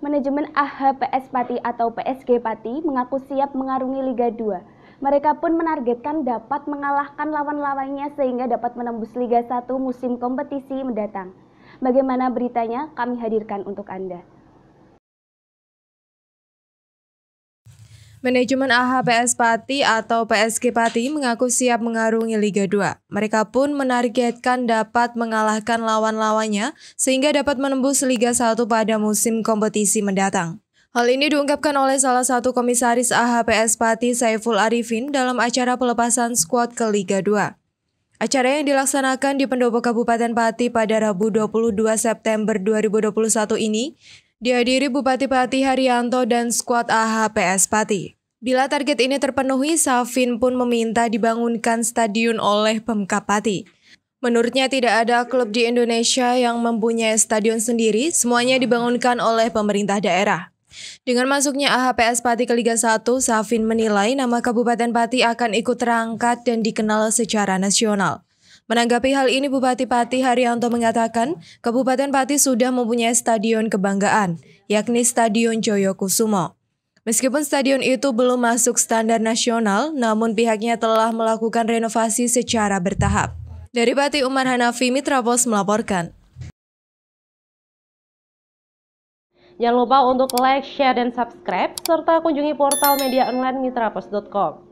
manajemen AHPS Pati atau PSG Pati mengaku siap mengarungi Liga 2. Mereka pun menargetkan dapat mengalahkan lawan-lawannya sehingga dapat menembus Liga 1 musim kompetisi mendatang. Bagaimana beritanya? Kami hadirkan untuk Anda. Manajemen AHPS Pati atau PSG Pati mengaku siap mengarungi Liga 2. Mereka pun menargetkan dapat mengalahkan lawan-lawannya sehingga dapat menembus Liga 1 pada musim kompetisi mendatang. Hal ini diungkapkan oleh salah satu komisaris AHPS Pati Saiful Arifin dalam acara pelepasan skuad ke Liga 2. Acara yang dilaksanakan di Pendopo Kabupaten Pati pada Rabu 22 September 2021 ini Dihadiri Bupati Pati Haryanto dan skuad AHPS Pati. Bila target ini terpenuhi, Safin pun meminta dibangunkan stadion oleh Pemkap Pati. Menurutnya tidak ada klub di Indonesia yang mempunyai stadion sendiri, semuanya dibangunkan oleh pemerintah daerah. Dengan masuknya AHPS Pati ke Liga 1, Safin menilai nama Kabupaten Pati akan ikut terangkat dan dikenal secara nasional. Menanggapi hal ini, Bupati Pati Haryanto mengatakan, Kabupaten Pati sudah mempunyai stadion kebanggaan, yakni Stadion Joyokusumo. Meskipun stadion itu belum masuk standar nasional, namun pihaknya telah melakukan renovasi secara bertahap. Dari Pati Umar Hanafi, Mitra Pos melaporkan. Jangan lupa untuk like, share, dan subscribe, serta kunjungi portal media online mitrapos.com.